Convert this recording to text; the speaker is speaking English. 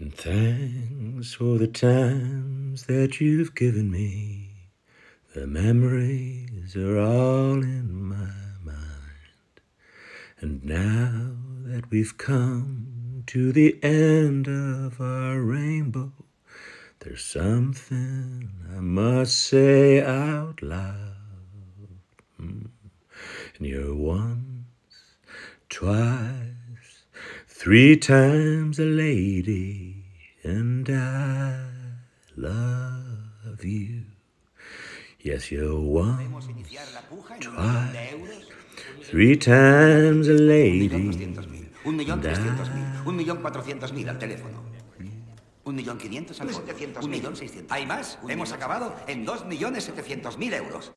And thanks for the times that you've given me. The memories are all in my mind. And now that we've come to the end of our rainbow, there's something I must say out loud. Hmm. And you're once, twice, Three times a lady, and I love you. Yes, you're one, twice, three times a lady. Un millón trescientos mil, un millón cuatrocientos mil al teléfono. Un millón quinientos al teléfono, Un millón seiscientos. ¿Hay más? Hemos acabado en dos millones setecientos mil euros.